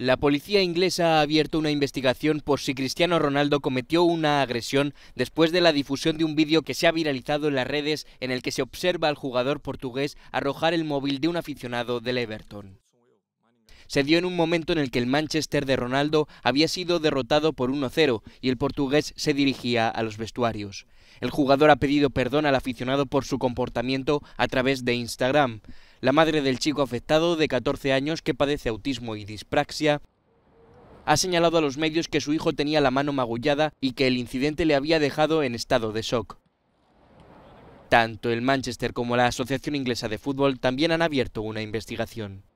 La policía inglesa ha abierto una investigación por si Cristiano Ronaldo cometió una agresión después de la difusión de un vídeo que se ha viralizado en las redes en el que se observa al jugador portugués arrojar el móvil de un aficionado del Everton. Se dio en un momento en el que el Manchester de Ronaldo había sido derrotado por 1-0 y el portugués se dirigía a los vestuarios. El jugador ha pedido perdón al aficionado por su comportamiento a través de Instagram. La madre del chico afectado, de 14 años, que padece autismo y dispraxia, ha señalado a los medios que su hijo tenía la mano magullada y que el incidente le había dejado en estado de shock. Tanto el Manchester como la Asociación Inglesa de Fútbol también han abierto una investigación.